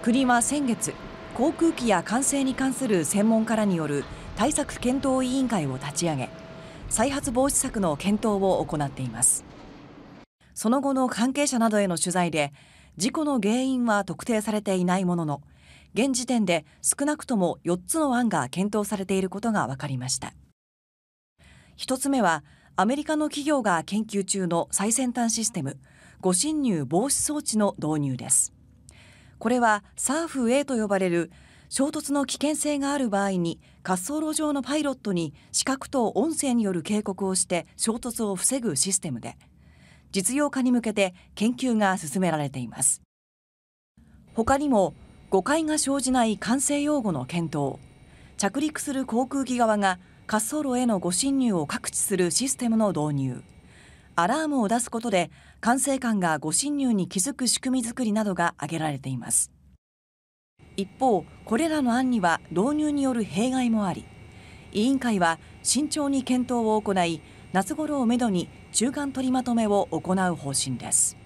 国は先月航空機や管制に関する専門家らによる対策検討委員会を立ち上げ再発防止策の検討を行っていますその後の関係者などへの取材で事故の原因は特定されていないものの現時点で少なくとも4つの案が検討されていることが分かりました1つ目はアメリカの企業が研究中の最先端システム誤侵入防止装置の導入ですこれはサーフ A と呼ばれる衝突の危険性がある場合に滑走路上のパイロットに視覚と音声による警告をして衝突を防ぐシステムで実用化に向けて研究が進められています他にも誤解が生じない管制用語の検討着陸する航空機側が滑走路への誤侵入を覚知するシステムの導入アラームを出すことで管制官が誤侵入に気づく仕組み作りなどが挙げられています一方これらの案には導入による弊害もあり委員会は慎重に検討を行い夏ごろをめどに中間取りまとめを行う方針です。